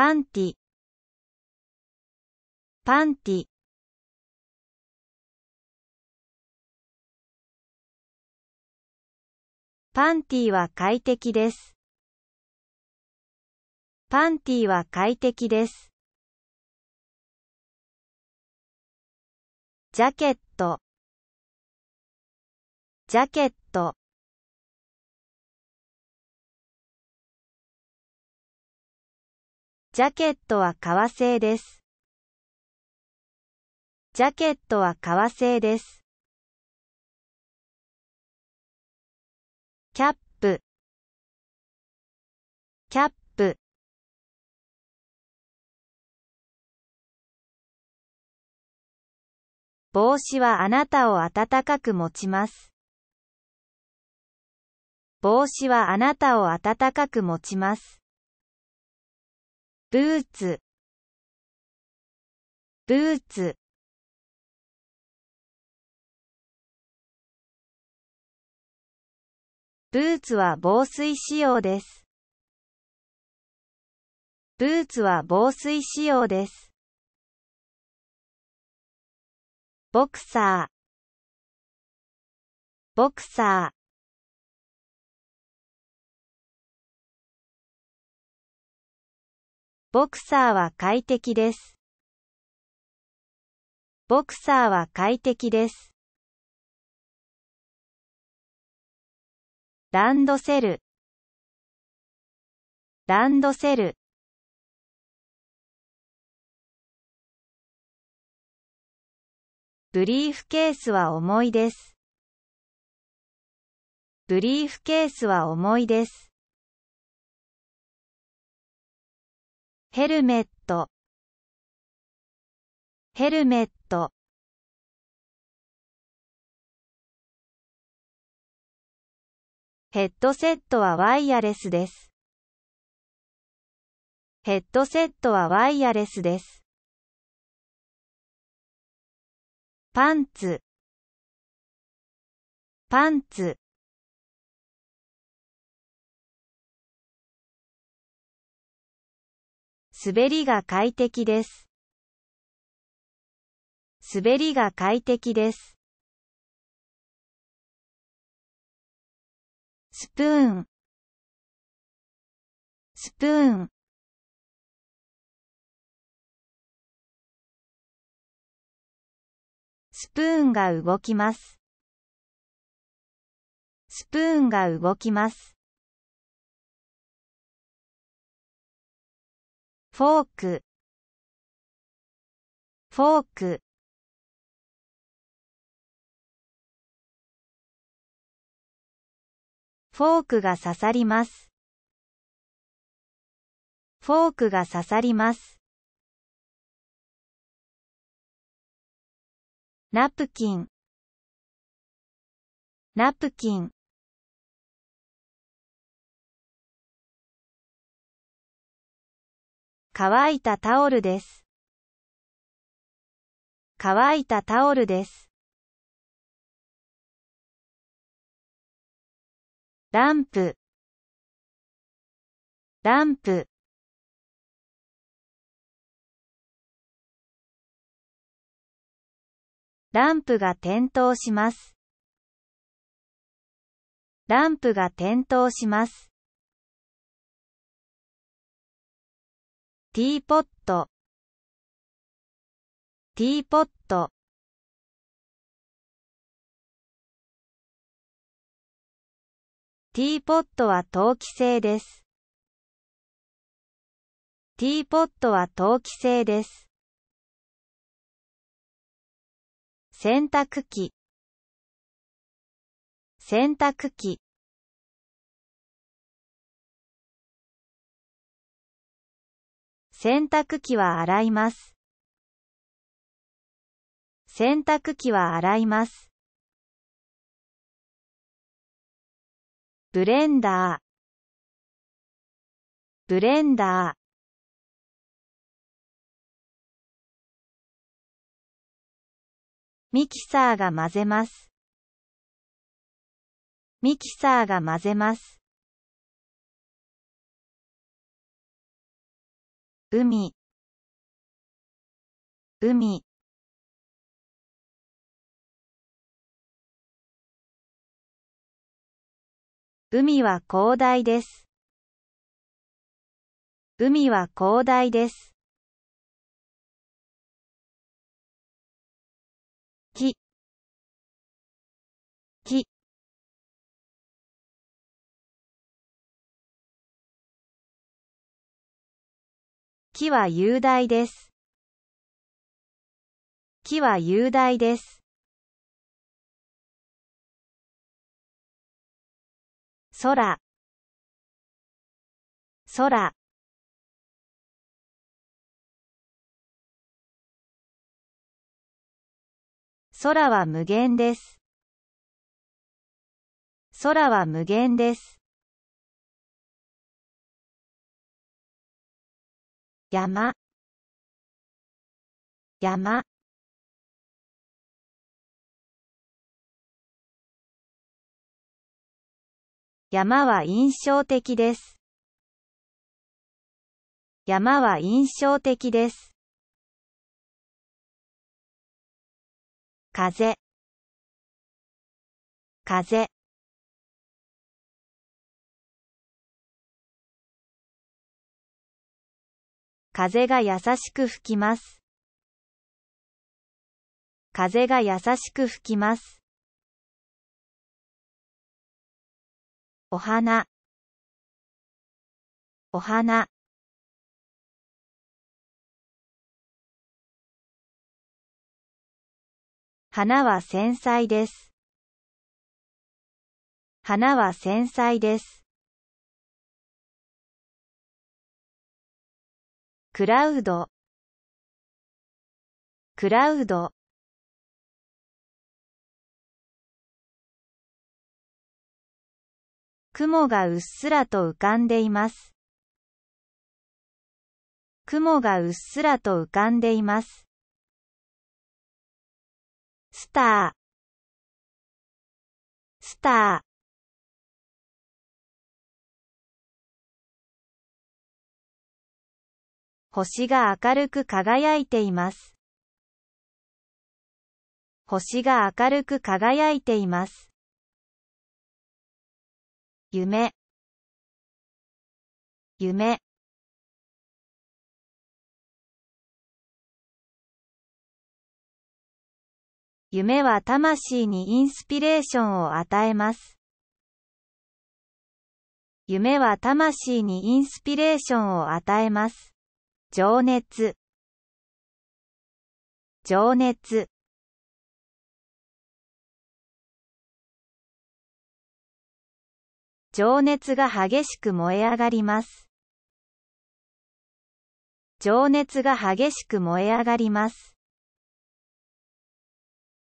パンティパンティパンティは快適です。パンティは快適です。ジャケットジャケットジャケットは革製です。ジャケットは革製です。キャップ、キャップ。帽子はあなたを暖かく持ちます。帽子はあなたを暖かく持ちます。ブーツブーツブーツは防水仕様です。ブーツは防水仕様です。ボクサーボクサーボクサーは快適です。ボクサーは快適です。ランドセルランドセルブリーフケースは重いです。ブリーフケースは重いです。ヘルメットヘルメットヘッドセットはワイヤレスです。ヘッドセットはワイヤレスです。パンツパンツ滑りが快適です。滑りが快適です。スプーン、スプーン。スプーンが動きます。スプーンが動きます。フォークフォークフォークが刺さります。フォークが刺さります。ナプキンナプキン乾いたタオルです。乾いたタオルです。ランプランプランプが点灯します。ランプが点灯します。ティーポットティーポットティーポットは陶器製です。ティーポットは陶器製です。洗濯機洗濯機洗濯機は洗います。洗濯機は洗います。ブレンダーブレンダーミキサーが混ぜます。ミキサーが混ぜます。海海海は広大です。海は広大です。木は雄大です。木は雄大です。空空空は無限です。空は無限です。山山山は印象的です。山は印象的です。風風風が優しく吹きます。風が優しく吹きます。お花お花花は繊細です。花は繊細です。クラウドクラウド雲がうっすらと浮かんでいます雲がうっすらと浮かんでいますスタースター星が明るく輝いています。星が明るく輝いています。夢夢夢は魂にインスピレーションを与えます。夢は魂にインスピレーションを与えます。情熱情熱情熱が激しく燃え上がります情熱が激しく燃え上がります